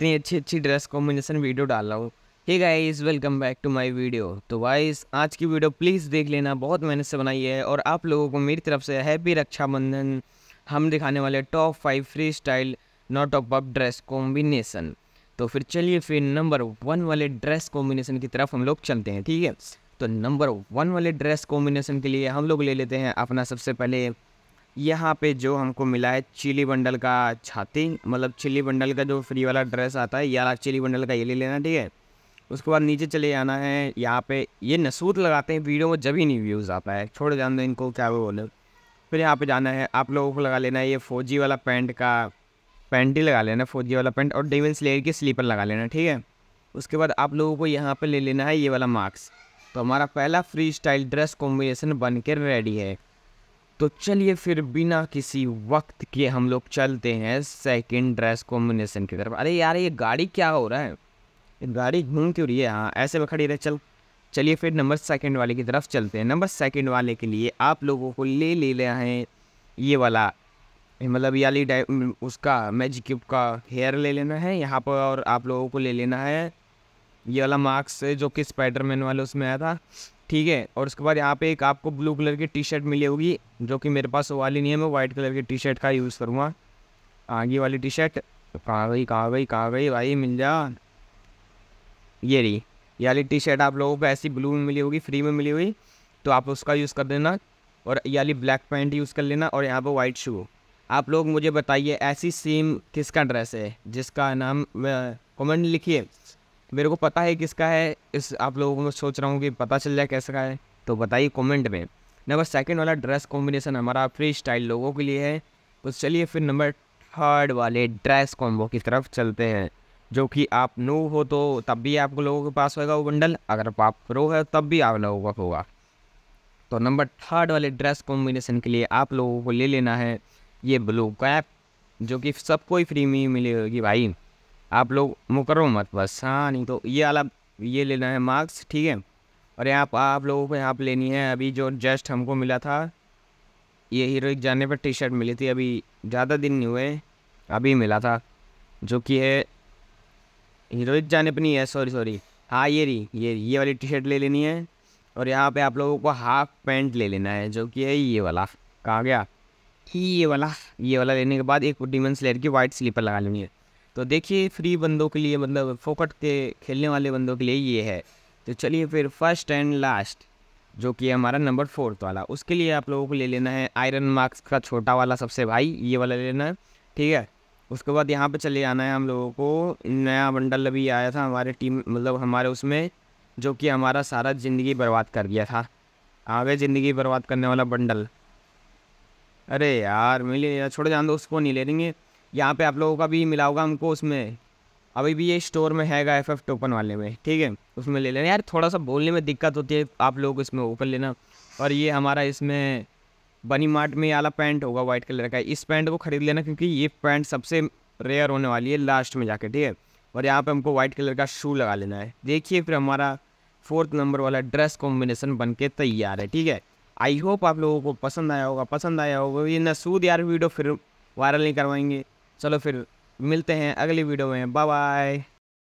इतनी अच्छी अच्छी ड्रेस कॉम्बिनेशन वीडियो डाल रहा हूँ hey guys welcome back to my video तो वाइस आज की वीडियो प्लीज़ देख लेना बहुत मेहनत से बनाई है और आप लोगों को मेरी तरफ से हैप्पी रक्षाबंधन हम दिखाने वाले टॉप फाइव फ्री स्टाइल नॉट ऑफ बब ड्रेस कॉम्बिनेसन तो फिर चलिए फिर नंबर वन वाले ड्रेस कॉम्बिनेशन की तरफ हम लोग चलते हैं ठीक है तो नंबर वन वाले ड्रेस कॉम्बिनेशन के लिए हम लोग ले लेते हैं अपना सबसे पहले यहाँ पे जो हमको मिला है चिली बंडल का छाती मतलब चिली बंडल का जो फ्री वाला ड्रेस आता है यार चिली बंडल का ये ले लेना ठीक है उसके बाद नीचे चले जाना है यहाँ पे ये नसूत लगाते हैं वीडियो में जब ही नहीं व्यूज़ आता है छोड़ जान दो इनको क्या वो बोले फिर यहाँ पे जाना है आप लोगों को लगा लेना है ये फौजी वाला पैंट का पैंट ही लगा लेना फौजी वाला पैंट और डेविन स्लेयर की स्लीपर लगा लेना ठीक है उसके बाद आप लोगों को यहाँ पर ले लेना है ये वाला मार्क्स तो हमारा पहला फ्री स्टाइल ड्रेस कॉम्बिनेसन बन रेडी है तो चलिए फिर बिना किसी वक्त के हम लोग चलते हैं सेकंड ड्रेस कॉम्बिनेशन की तरफ अरे यार ये गाड़ी क्या हो रहा है गाड़ी घूम क्यों रही है हाँ ऐसे में खड़ी रहे चल चलिए फिर नंबर सेकंड वाले की तरफ चलते हैं नंबर सेकंड वाले के लिए आप लोगों को ले ले लिया है ये वाला मतलब याली टाइप उसका मैजिक क्यूब का हेयर ले लेना है यहाँ पर और आप लोगों को ले लेना है ये वाला मार्क्स जो कि स्पाइडरमैन वाले उसमें आया था ठीक है और उसके बाद यहाँ पे एक आपको ब्लू कलर की टी शर्ट मिली होगी जो कि मेरे पास वाली नहीं है मैं वाइट कलर की टी शर्ट का यूज़ करूँगा आगे वाली टी शर्ट कहाँ गई कहाँ गई कहाँ गई भाई मिल जा ये रही ये वाली टी शर्ट आप लोगों को ऐसी ब्लू में मिली होगी फ्री में मिली हुई तो आप उसका यूज़ कर देना और ये वाली ब्लैक पैंट यूज़ कर लेना और यहाँ पर वाइट शू आप लोग मुझे बताइए ऐसी सेम किसका ड्रेस है जिसका नाम कमेंट लिखिए मेरे को पता है किसका है इस आप लोगों को सोच रहा हूँ कि पता चल जाए कैसा है तो बताइए कमेंट में नंबर सेकंड वाला ड्रेस कॉम्बिनेशन हमारा फ्री स्टाइल लोगों के लिए है तो चलिए फिर नंबर थर्ड वाले ड्रेस कॉम्बो की तरफ चलते हैं जो कि आप नो हो तो तब भी आप लोगों के पास होगा वो बंडल अगर आप प्रो है तब भी आप लोगों का होगा तो नंबर थर्ड वाले ड्रेस कॉम्बिनेशन के लिए आप लोगों को ले लेना है ये ब्लू कैप जो कि सबको ही फ्री में मिलेगी भाई आप लोग वो मत बस हाँ नहीं तो ये वाला ये लेना है मार्क्स ठीक है और यहाँ आप, आप लोगों को यहाँ पर लेनी है अभी जो जस्ट हमको मिला था ये हीरोइक जाने पर टी शर्ट मिली थी अभी ज़्यादा दिन नहीं हुए अभी मिला था जो कि है हीरोइक जाने पर नहीं है सॉरी सॉरी हाँ ये रही ये ये वाली टी शर्ट ले लेनी है और यहाँ पे आप लोगों को हाफ पैंट ले लेना है जो कि है ये वाला कहाँ गया ये वाला ये वाला लेने के बाद एक डिमन स्लेयर की वाइट स्लीपर लगा लेनी है तो देखिए फ्री बंदों के लिए मतलब फोकट के खेलने वाले बंदों के लिए ये है तो चलिए फिर फर्स्ट एंड लास्ट जो कि हमारा नंबर फोर्थ वाला उसके लिए आप लोगों को ले लेना है आयरन मार्क्स का छोटा वाला सबसे भाई ये वाला ले लेना है ठीक है उसके बाद यहाँ पे चले जाना है हम लोगों को नया बंडल अभी आया था हमारे टीम मतलब हमारे उसमें जो कि हमारा सारा ज़िंदगी बर्बाद कर गया था आगे ज़िंदगी बर्बाद करने वाला बंडल अरे यार मिले यार छोड़ जान दो उसको नहीं ले लेंगे यहाँ पे आप लोगों का भी मिला होगा हमको उसमें अभी भी ये स्टोर में हैगा एफ एफ टोपन वाले में ठीक है उसमें ले लेना यार थोड़ा सा बोलने में दिक्कत होती है आप लोग इसमें ओपन लेना और ये हमारा इसमें बनी मार्ट में वाला पैंट होगा वाइट कलर का इस पैंट को ख़रीद लेना क्योंकि ये पैंट सबसे रेयर होने वाली है लास्ट में जाके ठीक है और यहाँ पे हमको वाइट कलर का शू लगा लेना है देखिए फिर हमारा फोर्थ नंबर वाला ड्रेस कॉम्बिनेशन बन के तैयार है ठीक है आई होप आप लोगों को पसंद आया होगा पसंद आया होगा ये नसूद यार वीडियो फिर वायरल नहीं करवाएंगे चलो फिर मिलते हैं अगली वीडियो में बाय बाय